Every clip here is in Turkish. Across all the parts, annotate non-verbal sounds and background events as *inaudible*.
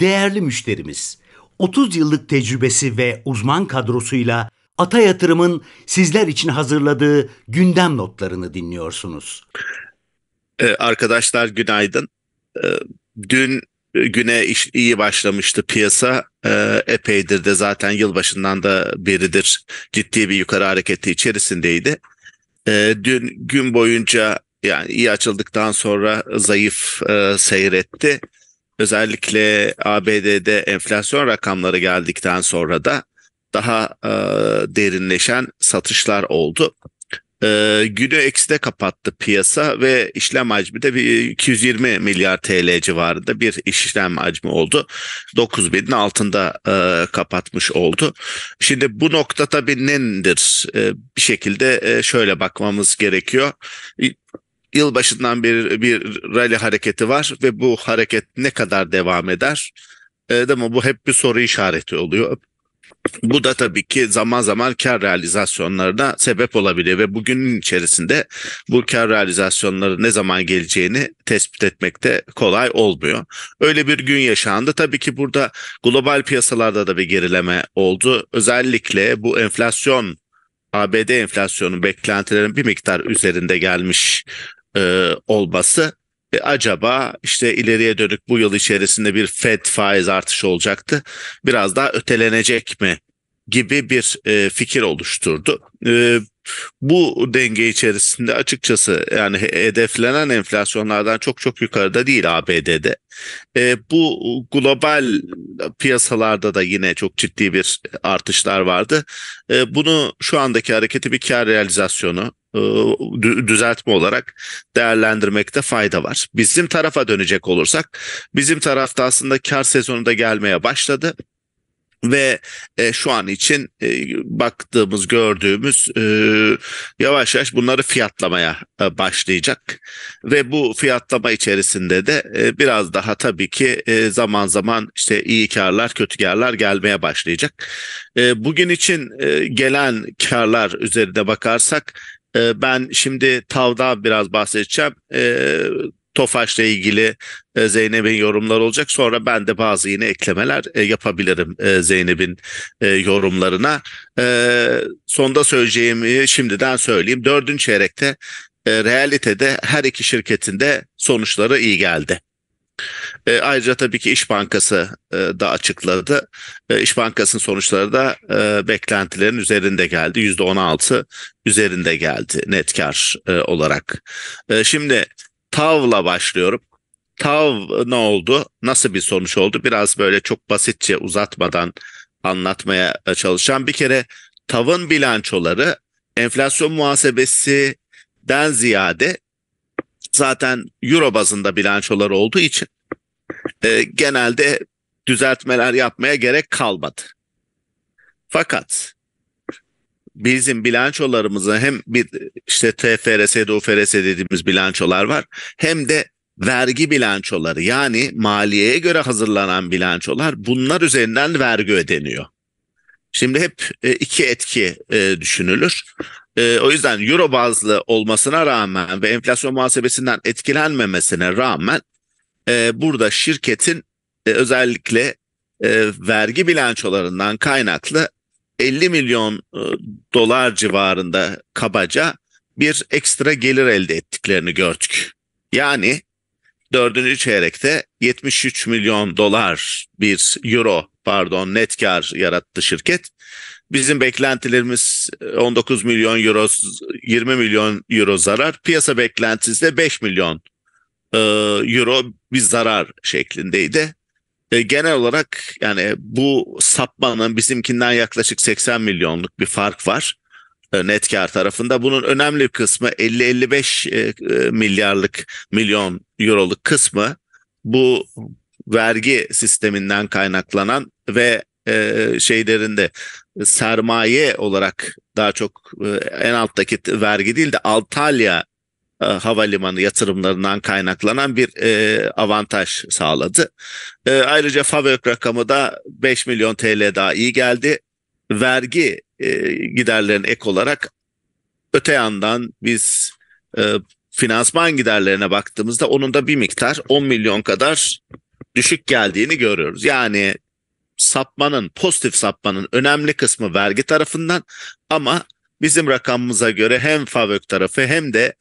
değerli müşterimiz. 30 yıllık tecrübesi ve uzman kadrosuyla Ata Yatırım'ın sizler için hazırladığı gündem notlarını dinliyorsunuz. Ee, arkadaşlar günaydın. Ee, dün güne iş, iyi başlamıştı piyasa. Ee, epeydir de zaten yılbaşından da beridir ciddi bir yukarı hareketi içerisindeydi. Ee, dün gün boyunca yani iyi açıldıktan sonra zayıf e, seyretti. Özellikle ABD'de enflasyon rakamları geldikten sonra da daha e, derinleşen satışlar oldu. E, günü ekside kapattı piyasa ve işlem hacmi de bir 220 milyar TL civarında bir işlem hacmi oldu. 9 binin altında e, kapatmış oldu. Şimdi bu nokta tabii nedir? E, bir şekilde e, şöyle bakmamız gerekiyor yılbaşından bir bir rally hareketi var ve bu hareket ne kadar devam eder? E, değil mi? Bu hep bir soru işareti oluyor. Bu da tabii ki zaman zaman kar realizasyonlarına sebep olabiliyor ve bugünün içerisinde bu kar realizasyonları ne zaman geleceğini tespit etmekte kolay olmuyor. Öyle bir gün yaşandı. Tabii ki burada global piyasalarda da bir gerileme oldu. Özellikle bu enflasyon ABD enflasyonu beklentilerin bir miktar üzerinde gelmiş e, olması e, acaba işte ileriye dönük bu yıl içerisinde bir Fed faiz artışı olacaktı. Biraz daha ötelenecek mi gibi bir e, fikir oluşturdu. E, bu denge içerisinde açıkçası yani hedeflenen enflasyonlardan çok çok yukarıda değil ABD'de. E, bu global piyasalarda da yine çok ciddi bir artışlar vardı. E, bunu şu andaki hareketi bir kar realizasyonu e, düzeltme olarak değerlendirmekte fayda var. Bizim tarafa dönecek olursak bizim tarafta aslında kar sezonu da gelmeye başladı ve e, şu an için e, baktığımız gördüğümüz e, yavaş yavaş bunları fiyatlamaya e, başlayacak ve bu fiyatlama içerisinde de e, biraz daha tabii ki e, zaman zaman işte iyi karlar kötü karlar gelmeye başlayacak. E, bugün için e, gelen karlar üzerinde bakarsak e, ben şimdi tavda biraz bahsedeceğim. E, Tofaş'la ilgili e, Zeynep'in yorumları olacak. Sonra ben de bazı yine eklemeler e, yapabilirim e, Zeynep'in e, yorumlarına. E, sonda söyleyeceğimi şimdiden söyleyeyim. Dördüncü çeyrekte e, realitede her iki şirketin de sonuçları iyi geldi. E, ayrıca tabii ki İş Bankası e, da açıkladı. E, İş Bankası'nın sonuçları da e, beklentilerin üzerinde geldi. %16 üzerinde geldi net kar e, olarak. E, şimdi TAV'la başlıyorum. TAV ne oldu? Nasıl bir sonuç oldu? Biraz böyle çok basitçe uzatmadan anlatmaya e, çalışacağım. Bir kere TAV'ın bilançoları enflasyon muhasebesinden ziyade zaten euro bazında bilançoları olduğu için e, genelde düzeltmeler yapmaya gerek kalmadı. Fakat bizim bilançolarımızı hem bir işte TFRS, DUFRS dediğimiz bilançolar var hem de vergi bilançoları yani maliyeye göre hazırlanan bilançolar bunlar üzerinden vergi ödeniyor. Şimdi hep e, iki etki e, düşünülür. E, o yüzden euro bazlı olmasına rağmen ve enflasyon muhasebesinden etkilenmemesine rağmen e, burada şirketin e, özellikle e, vergi bilançolarından kaynaklı 50 milyon e, dolar civarında kabaca bir ekstra gelir elde ettiklerini gördük. Yani dördüncü çeyrekte 73 milyon dolar bir euro pardon net kar yarattı şirket. Bizim beklentilerimiz 19 e, milyon euro 20 milyon euro zarar. Piyasa beklentisi de 5 milyon e, euro bir zarar şeklindeydi. E, genel olarak yani bu sapmanın bizimkinden yaklaşık 80 milyonluk bir fark var e, net kar tarafında. Bunun önemli kısmı 50-55 e, e, milyarlık milyon euroluk kısmı bu vergi sisteminden kaynaklanan ve şeylerinde sermaye olarak daha çok en alttaki vergi değil de altalya e, havalimanı yatırımlarından kaynaklanan bir e, avantaj sağladı. E, ayrıca FAVÖK rakamı da 5 milyon TL daha iyi geldi. Vergi e, giderlerine ek olarak öte yandan biz e, finansman giderlerine baktığımızda onun da bir miktar 10 milyon kadar düşük geldiğini görüyoruz. Yani sapmanın, pozitif sapmanın önemli kısmı vergi tarafından ama bizim rakamımıza göre hem FAVÖK tarafı hem de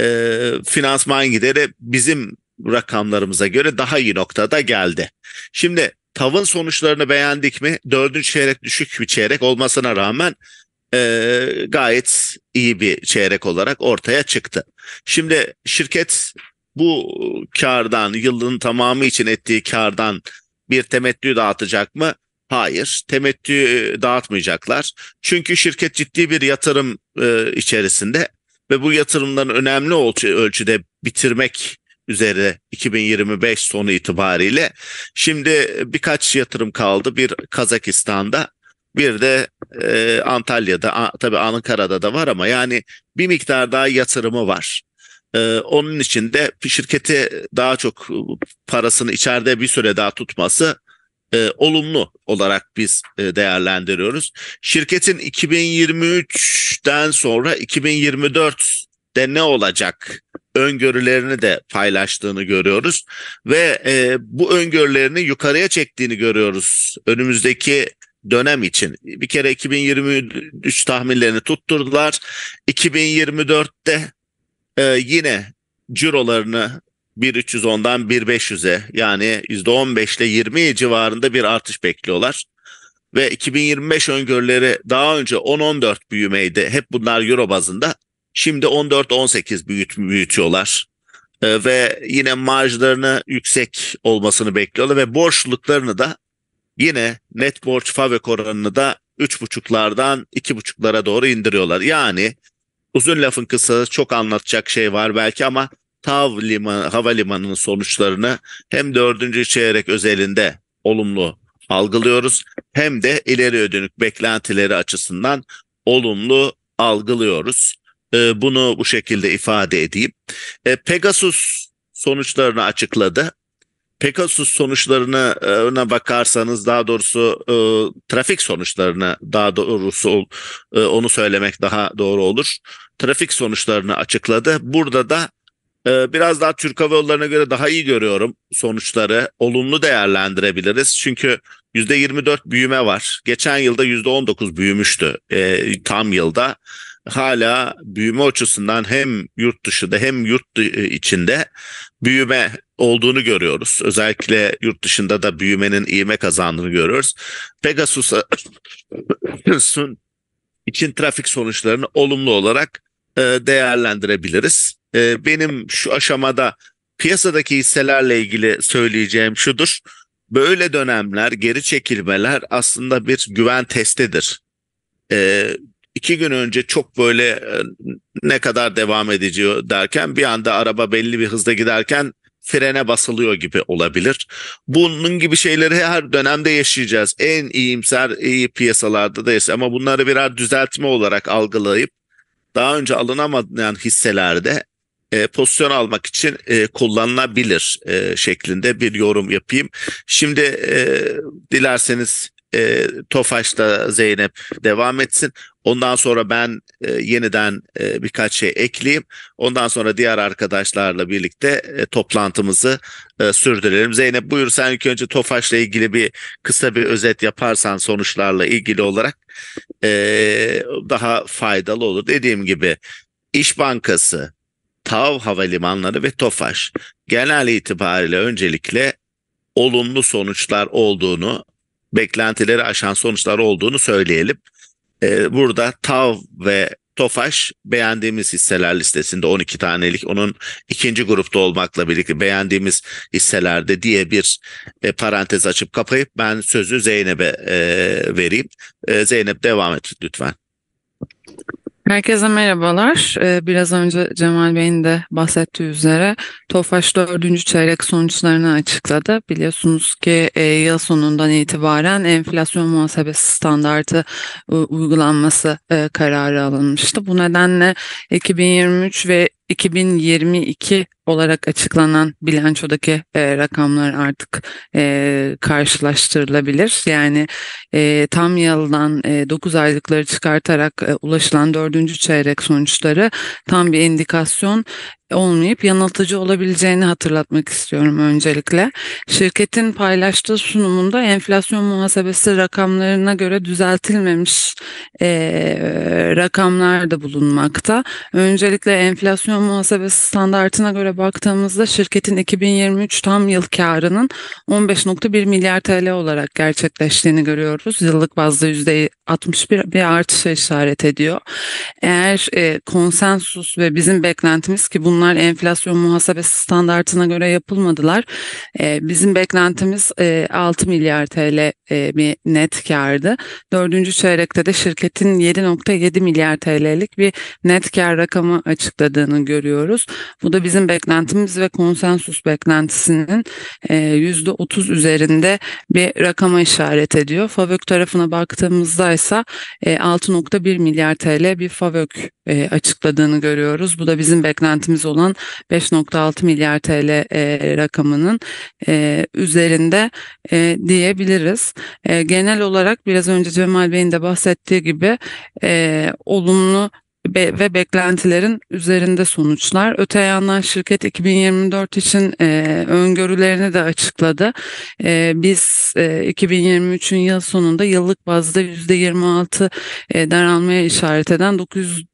e, finansman gideri bizim rakamlarımıza göre daha iyi noktada geldi. Şimdi tavın sonuçlarını beğendik mi? Dördüncü çeyrek düşük bir çeyrek olmasına rağmen e, gayet iyi bir çeyrek olarak ortaya çıktı. Şimdi şirket bu kardan yılın tamamı için ettiği kardan bir temettü dağıtacak mı? Hayır, temettü dağıtmayacaklar. Çünkü şirket ciddi bir yatırım e, içerisinde ve bu yatırımların önemli ölçüde bitirmek üzere 2025 sonu itibariyle. Şimdi e, birkaç yatırım kaldı. Bir Kazakistan'da bir de e, Antalya'da a, tabii Ankara'da da var ama yani bir miktar daha yatırımı var. E, onun için de şirketi daha çok e, parasını içeride bir süre daha tutması e, olumlu olarak biz e, değerlendiriyoruz. Şirketin 2023'ten sonra 2024'de ne olacak öngörülerini de paylaştığını görüyoruz ve e, bu öngörülerini yukarıya çektiğini görüyoruz önümüzdeki dönem için. Bir kere 2023 tahminlerini tutturdular. 2024'te e, yine cirolarını 1.310'dan 1.500'e yani %15 ile 20 civarında bir artış bekliyorlar. Ve 2025 öngörüleri daha önce 10-14 büyümeydi. Hep bunlar euro bazında. Şimdi 14-18 büyüt, büyütüyorlar. Ee, ve yine marjlarını yüksek olmasını bekliyorlar ve borçluluklarını da yine net borç favök oranını da 3.5'lardan 2.5'lara doğru indiriyorlar. Yani uzun lafın kısası çok anlatacak şey var belki ama TAV liman, havalimanının sonuçlarını hem dördüncü çeyrek özelinde olumlu algılıyoruz hem de ileri dönük beklentileri açısından olumlu algılıyoruz. E, bunu bu şekilde ifade edeyim. E, Pegasus sonuçlarını açıkladı. Pegasus sonuçlarına bakarsanız daha doğrusu e, trafik sonuçlarına daha doğrusu e, onu söylemek daha doğru olur. Trafik sonuçlarını açıkladı. Burada da ee, biraz daha Türk Hava Yolları'na göre daha iyi görüyorum sonuçları. Olumlu değerlendirebiliriz. Çünkü %24 büyüme var. Geçen yılda %19 büyümüştü e, tam yılda. Hala büyüme açısından hem yurt dışında hem yurt e, içinde büyüme olduğunu görüyoruz. Özellikle yurt dışında da büyümenin iğme kazandığını görüyoruz. Pegasus'un *coughs* için trafik sonuçlarını olumlu olarak e, değerlendirebiliriz e, benim şu aşamada piyasadaki hisselerle ilgili söyleyeceğim şudur. Böyle dönemler, geri çekilmeler aslında bir güven testidir. E, iki gün önce çok böyle e, ne kadar devam ediyor derken bir anda araba belli bir hızda giderken frene basılıyor gibi olabilir. Bunun gibi şeyleri her dönemde yaşayacağız. En iyimser iyi piyasalarda da yaşayacağız. Ama bunları birer düzeltme olarak algılayıp daha önce alınamayan hisselerde e, pozisyon almak için e, kullanılabilir e, şeklinde bir yorum yapayım. Şimdi e, dilerseniz e, Tofaş'ta Zeynep devam etsin. Ondan sonra ben e, yeniden e, birkaç şey ekleyeyim. Ondan sonra diğer arkadaşlarla birlikte e, toplantımızı e, sürdürelim. Zeynep buyur sen ilk önce Tofaş'la ilgili bir kısa bir özet yaparsan sonuçlarla ilgili olarak e, daha faydalı olur. Dediğim gibi İş Bankası TAV havalimanları ve TOFAŞ genel itibariyle öncelikle olumlu sonuçlar olduğunu, beklentileri aşan sonuçlar olduğunu söyleyelim. Ee, burada TAV ve TOFAŞ beğendiğimiz hisseler listesinde 12 tanelik onun ikinci grupta olmakla birlikte beğendiğimiz hisselerde diye bir e, parantez açıp kapayıp ben sözü Zeynep'e e, vereyim. E, Zeynep devam et lütfen. Herkese merhabalar. Ee, biraz önce Cemal Bey'in de bahsettiği üzere TOFAŞ 4. çeyrek sonuçlarını açıkladı. Biliyorsunuz ki e, yıl sonundan itibaren enflasyon muhasebesi standartı uygulanması e, kararı alınmıştı. Bu nedenle 2023 ve 2022 olarak açıklanan bilançodaki e, rakamlar artık e, karşılaştırılabilir. Yani e, tam yıldan e, 9 aylıkları çıkartarak e, ulaşılan 4. çeyrek sonuçları tam bir indikasyon olmayıp yanıltıcı olabileceğini hatırlatmak istiyorum öncelikle. Şirketin paylaştığı sunumunda enflasyon muhasebesi rakamlarına göre düzeltilmemiş e, rakamlar da bulunmakta. Öncelikle enflasyon muhasebesi standartına göre baktığımızda şirketin 2023 tam yıl karının 15.1 milyar TL olarak gerçekleştiğini görüyoruz. Yıllık bazda %61 bir artışa işaret ediyor. Eğer e, konsensus ve bizim beklentimiz ki bunun bunlar enflasyon muhasebesi standartına göre yapılmadılar. E, bizim beklentimiz e, 6 milyar TL e, bir net kardı. Dördüncü çeyrekte de şirketin 7.7 milyar TL'lik bir net kar rakamı açıkladığını görüyoruz. Bu da bizim beklentimiz ve konsensus beklentisinin e, %30 üzerinde bir rakama işaret ediyor. FAVÖK tarafına baktığımızda ise 6.1 e, milyar TL bir FAVÖK e, açıkladığını görüyoruz. Bu da bizim beklentimiz olan 5.6 milyar TL e, rakamının e, üzerinde e, diyebiliriz. E, genel olarak biraz önce Cemal Bey'in de bahsettiği gibi e, olumlu be ve beklentilerin üzerinde sonuçlar. Öte yandan şirket 2024 için e, öngörülerini de açıkladı. E, biz e, 2023'ün yıl sonunda yıllık bazda %26 e, daralmaya işaret eden 900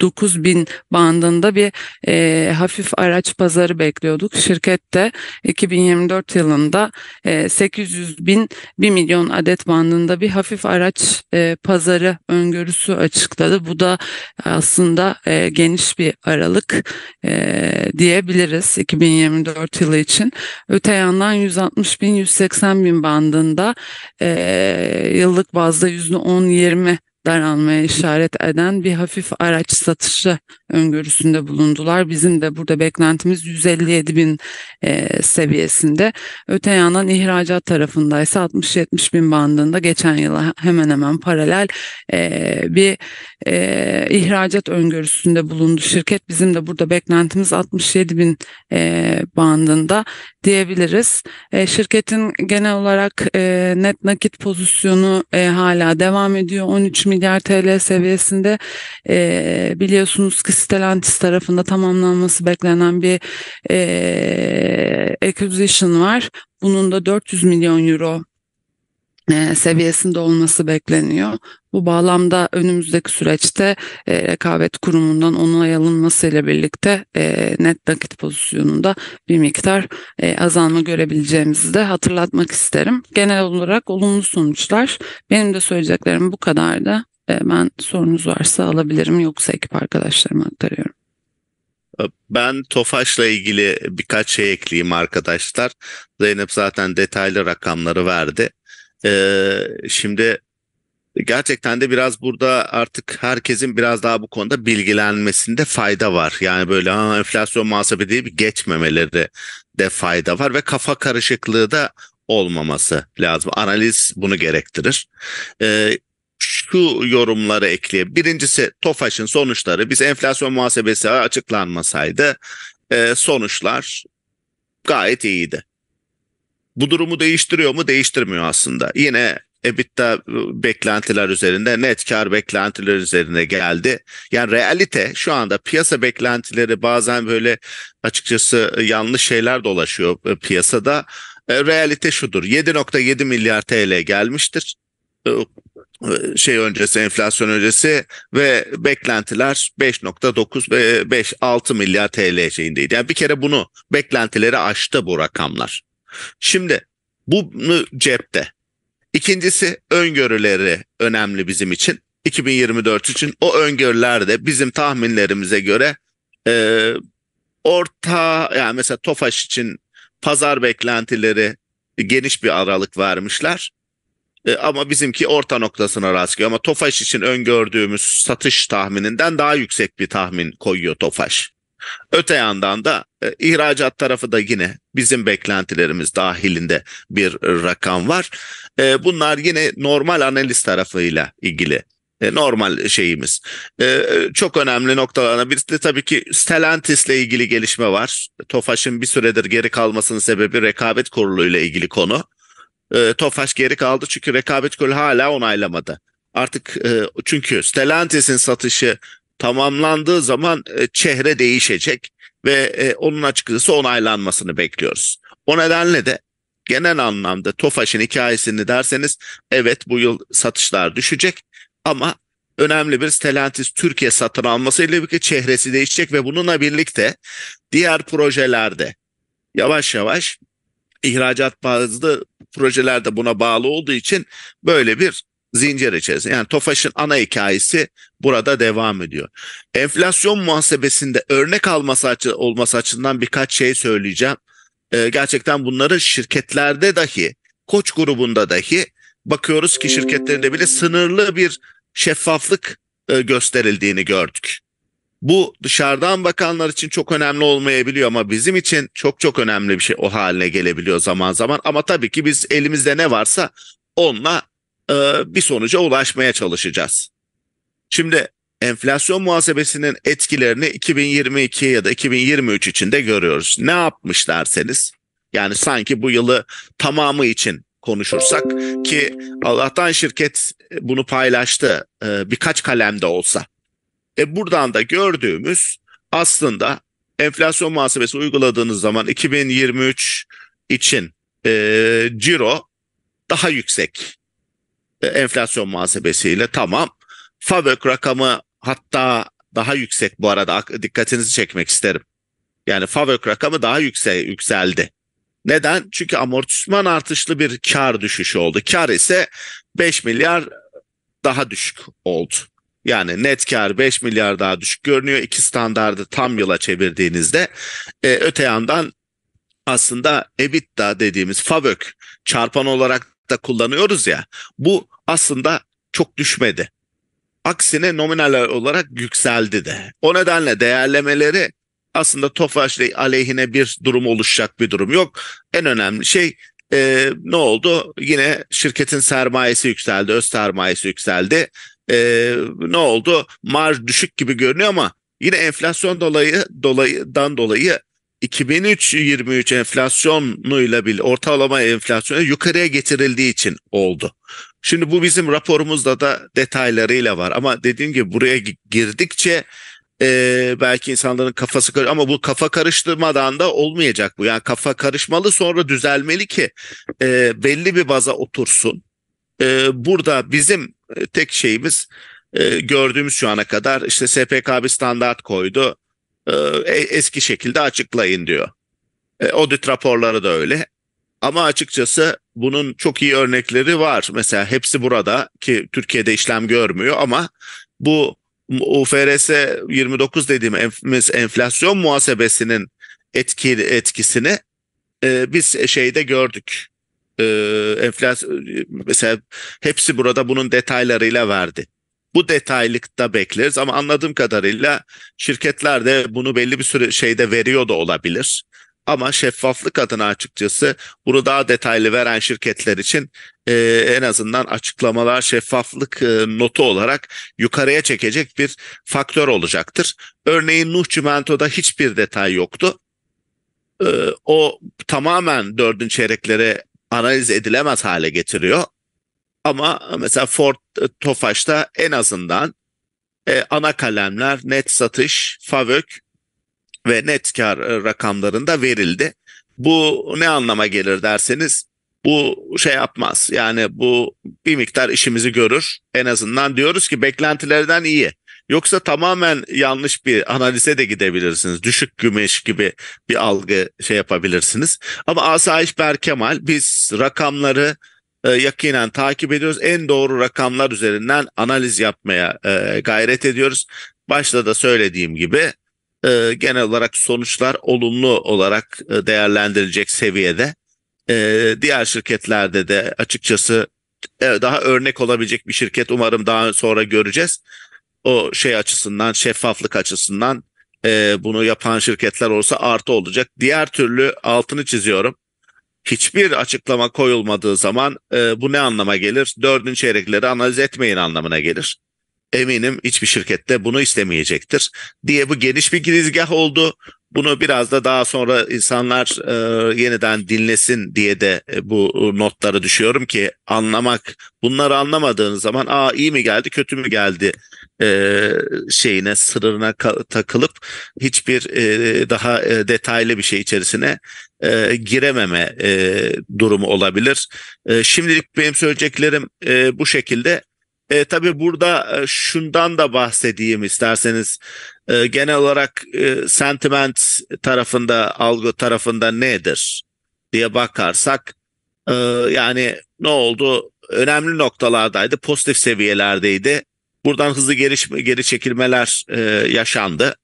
9 bin bandında bir e, hafif araç pazarı bekliyorduk. Şirket de 2024 yılında e, 800 bin 1 milyon adet bandında bir hafif araç e, pazarı öngörüsü açıkladı. Bu da aslında e, geniş bir aralık e, diyebiliriz 2024 yılı için. Öte yandan 160 bin 180 bin bandında e, yıllık bazda %10-20 hareketler almaya işaret eden bir hafif araç satışı öngörüsünde bulundular. Bizim de burada beklentimiz 157 bin e, seviyesinde. Öte yandan ihracat tarafındaysa 60-70 bin bandında geçen yıla hemen hemen paralel e, bir e, ihracat öngörüsünde bulundu şirket. Bizim de burada beklentimiz 67 bin e, bandında diyebiliriz. E, şirketin genel olarak e, net nakit pozisyonu e, hala devam ediyor. 13 milyar TL seviyesinde e, biliyorsunuz ki Stellantis tarafında tamamlanması beklenen bir e, acquisition var. Bunun da 400 milyon euro e, seviyesinde olması bekleniyor. Bu bağlamda önümüzdeki süreçte e, rekabet kurumundan onay alınmasıyla birlikte e, net nakit pozisyonunda bir miktar e, azalma görebileceğimizi de hatırlatmak isterim. Genel olarak olumlu sonuçlar. Benim de söyleyeceklerim bu kadardı. E, ben sorunuz varsa alabilirim yoksa ekip arkadaşlarıma aktarıyorum. E, ben TOFAŞ'la ilgili birkaç şey ekleyeyim arkadaşlar. Zeynep zaten detaylı rakamları verdi. Ee, şimdi gerçekten de biraz burada artık herkesin biraz daha bu konuda bilgilenmesinde fayda var. Yani böyle ha, enflasyon muhasebe diye geçmemeleri de fayda var ve kafa karışıklığı da olmaması lazım. Analiz bunu gerektirir. Ee, şu yorumları ekleyeyim. Birincisi TOFAŞ'ın sonuçları. Biz enflasyon muhasebesi açıklanmasaydı e, sonuçlar gayet iyiydi. Bu durumu değiştiriyor mu? Değiştirmiyor aslında. Yine EBITDA beklentiler üzerinde, net kar beklentiler üzerine geldi. Yani realite şu anda piyasa beklentileri bazen böyle açıkçası yanlış şeyler dolaşıyor e, piyasada. E, realite şudur 7.7 milyar TL gelmiştir e, şey öncesi enflasyon öncesi ve beklentiler 5.9 ve 5 6 milyar TL şeyindeydi. Yani bir kere bunu beklentileri aştı bu rakamlar. Şimdi bunu cepte İkincisi öngörüleri önemli bizim için. 2024 için o öngörüler de bizim tahminlerimize göre e, orta yani mesela Tofaş için pazar beklentileri geniş bir aralık vermişler. E, ama bizimki orta noktasına rastlıyor. Ama Tofaş için öngördüğümüz satış tahmininden daha yüksek bir tahmin koyuyor Tofaş. Öte yandan da e, ihracat tarafı da yine bizim beklentilerimiz dahilinde bir rakam var. E, bunlar yine normal analiz tarafıyla ilgili e, normal şeyimiz. Ee, çok önemli noktalarına bir de tabii ki ile ilgili gelişme var. Tofaş'ın bir süredir geri kalmasının sebebi rekabet kurulu ile ilgili konu. Ee, Tofaş geri kaldı çünkü rekabet kurulu hala onaylamadı. Artık e, çünkü Stellantis'in satışı tamamlandığı zaman e, çehre değişecek ve e, onun açıkçası onaylanmasını bekliyoruz. O nedenle de genel anlamda Tofaş'ın hikayesini derseniz evet bu yıl satışlar düşecek ama önemli bir Stellantis Türkiye satın almasıyla birlikte çehresi değişecek ve bununla birlikte diğer projelerde yavaş yavaş ihracat bazlı projelerde buna bağlı olduğu için böyle bir zincir içerisinde. Yani Tofaş'ın ana hikayesi burada devam ediyor. Enflasyon muhasebesinde örnek alması açı, olması açısından birkaç şey söyleyeceğim e, gerçekten bunları şirketlerde dahi, koç grubunda dahi bakıyoruz ki şirketlerinde bile sınırlı bir şeffaflık e, gösterildiğini gördük. Bu dışarıdan bakanlar için çok önemli olmayabiliyor ama bizim için çok çok önemli bir şey o haline gelebiliyor zaman zaman. Ama tabii ki biz elimizde ne varsa onunla e, bir sonuca ulaşmaya çalışacağız. Şimdi enflasyon muhasebesinin etkilerini 2022 ya da 2023 içinde görüyoruz. Ne yapmış derseniz yani sanki bu yılı tamamı için konuşursak ki Allah'tan şirket e, bunu paylaştı e, birkaç kalemde olsa. E buradan da gördüğümüz aslında enflasyon muhasebesi uyguladığınız zaman 2023 için e, ciro daha yüksek e, enflasyon muhasebesiyle tamam. FAVÖK rakamı Hatta daha yüksek bu arada dikkatinizi çekmek isterim. Yani FAVÖK rakamı daha yüksek yükseldi. Neden? Çünkü amortisman artışlı bir kar düşüşü oldu. Kar ise 5 milyar daha düşük oldu. Yani net kar 5 milyar daha düşük görünüyor. İki standardı tam yıla çevirdiğinizde. E, öte yandan aslında EBITDA dediğimiz FAVÖK çarpan olarak da kullanıyoruz ya. Bu aslında çok düşmedi. Aksine nominal olarak yükseldi de. O nedenle değerlemeleri aslında Tofaş aleyhine bir durum oluşacak bir durum yok. En önemli şey e, ne oldu? Yine şirketin sermayesi yükseldi, öz sermayesi yükseldi. E, ne oldu? Marj düşük gibi görünüyor ama yine enflasyon dolayı dolayıdan dolayı 2003-23 enflasyonuyla bile ortalama enflasyonu yukarıya getirildiği için oldu. Şimdi bu bizim raporumuzda da detaylarıyla var ama dediğim gibi buraya girdikçe e, belki insanların kafası karışır ama bu kafa karıştırmadan da olmayacak bu. Yani kafa karışmalı sonra düzelmeli ki e, belli bir baza otursun. E, burada bizim e, tek şeyimiz e, gördüğümüz şu ana kadar işte SPK bir standart koydu e, e, eski şekilde açıklayın diyor. E, audit raporları da öyle. Ama açıkçası bunun çok iyi örnekleri var. Mesela hepsi burada ki Türkiye'de işlem görmüyor ama bu UFRS 29 dediğimiz enflasyon muhasebesinin etki, etkisini e, biz şeyde gördük. E, enflasyon e, mesela hepsi burada bunun detaylarıyla verdi bu detaylıkta bekleriz ama anladığım kadarıyla şirketler de bunu belli bir süre şeyde veriyor da olabilir. Ama şeffaflık adına açıkçası bunu daha detaylı veren şirketler için e, en azından açıklamalar şeffaflık e, notu olarak yukarıya çekecek bir faktör olacaktır. Örneğin Nuh Cimento'da hiçbir detay yoktu. E, o tamamen dördüncü çeyreklere analiz edilemez hale getiriyor. Ama mesela Ford e, Tofaş'ta en azından e, ana kalemler net satış, FAVÖK ve net kar e, rakamlarında verildi. Bu ne anlama gelir derseniz bu şey yapmaz. Yani bu bir miktar işimizi görür. En azından diyoruz ki beklentilerden iyi. Yoksa tamamen yanlış bir analize de gidebilirsiniz. Düşük gümeş gibi bir algı şey yapabilirsiniz. Ama Asayiş Berkemal biz rakamları e, yakinen takip ediyoruz. En doğru rakamlar üzerinden analiz yapmaya e, gayret ediyoruz. Başta da söylediğim gibi e, genel olarak sonuçlar olumlu olarak e, değerlendirilecek seviyede. diğer şirketlerde de açıkçası daha örnek olabilecek bir şirket umarım daha sonra göreceğiz. O şey açısından şeffaflık açısından bunu yapan şirketler olsa artı olacak. Diğer türlü altını çiziyorum hiçbir açıklama koyulmadığı zaman e, bu ne anlama gelir? Dördün çeyrekleri analiz etmeyin anlamına gelir. Eminim hiçbir şirkette bunu istemeyecektir diye bu geniş bir girizgah oldu. Bunu biraz da daha sonra insanlar e, yeniden dinlesin diye de e, bu e, notları düşüyorum ki anlamak bunları anlamadığınız zaman aa iyi mi geldi kötü mü geldi e, şeyine sırrına takılıp hiçbir e, daha e, detaylı bir şey içerisine e, girememe e, durumu olabilir. E, şimdilik benim söyleyeceklerim e, bu şekilde. E, tabii burada e, şundan da bahsedeyim isterseniz. E, genel olarak e, sentiment tarafında, algı tarafında nedir diye bakarsak e, yani ne oldu? Önemli noktalardaydı, pozitif seviyelerdeydi. Buradan hızlı geri, geri çekilmeler e, yaşandı.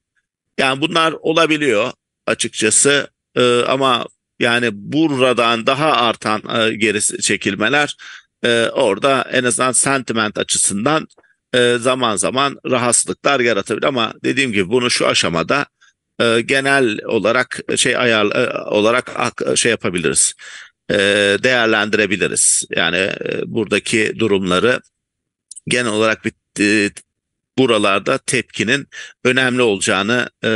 Yani bunlar olabiliyor açıkçası e, ama yani buradan daha artan e, geri çekilmeler e, orada en azından sentiment açısından e, zaman zaman rahatsızlıklar yaratabilir ama dediğim gibi bunu şu aşamada e, genel olarak şey ayar e, olarak ak, şey yapabiliriz e, değerlendirebiliriz yani e, buradaki durumları genel olarak bir e, buralarda tepkinin önemli olacağını e,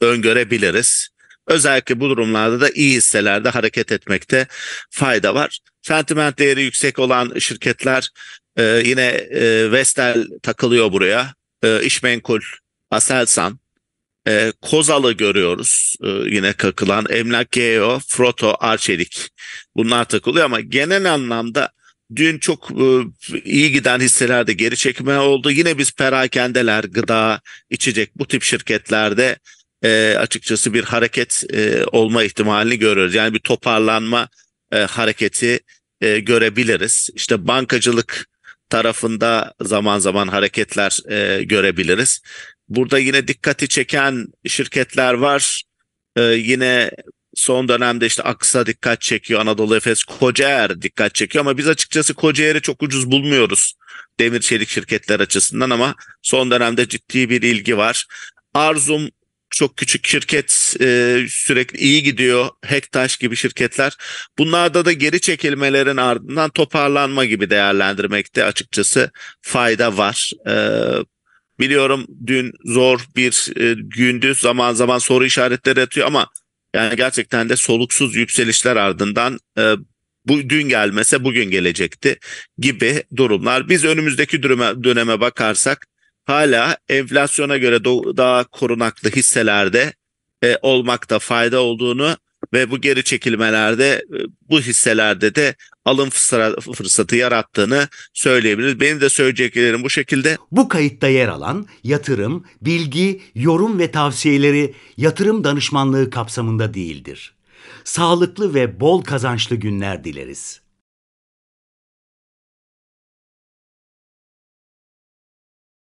öngörebiliriz. Özellikle bu durumlarda da iyi hisselerde hareket etmekte fayda var. Sentiment değeri yüksek olan şirketler e, yine e, Vestel takılıyor buraya. E, İşmenkul, Aselsan, e, Kozal'ı görüyoruz e, yine takılan. Emlak Geo, Froto, Arçelik bunlar takılıyor ama genel anlamda Dün çok e, iyi giden hisselerde geri çekme oldu. Yine biz perakendeler, gıda, içecek bu tip şirketlerde e, açıkçası bir hareket e, olma ihtimalini görüyoruz. Yani bir toparlanma e, hareketi e, görebiliriz. İşte bankacılık tarafında zaman zaman hareketler e, görebiliriz. Burada yine dikkati çeken şirketler var. E, yine son dönemde işte Aksa dikkat çekiyor, Anadolu Efes, Kocaer dikkat çekiyor ama biz açıkçası Kocaer'i çok ucuz bulmuyoruz demir çelik şirketler açısından ama son dönemde ciddi bir ilgi var. Arzum çok küçük şirket e, sürekli iyi gidiyor. Hektaş gibi şirketler. Bunlarda da geri çekilmelerin ardından toparlanma gibi değerlendirmekte açıkçası fayda var. E, biliyorum dün zor bir e, gündü. Zaman zaman soru işaretleri atıyor ama yani gerçekten de soluksuz yükselişler ardından e, bu dün gelmese bugün gelecekti gibi durumlar. Biz önümüzdeki döneme, döneme bakarsak hala enflasyona göre daha korunaklı hisselerde e, olmakta fayda olduğunu ve bu geri çekilmelerde e, bu hisselerde de alım fırsatı yarattığını söyleyebiliriz. Benim de söyleyeceklerim bu şekilde. Bu kayıtta yer alan yatırım, bilgi, yorum ve tavsiyeleri yatırım danışmanlığı kapsamında değildir. Sağlıklı ve bol kazançlı günler dileriz.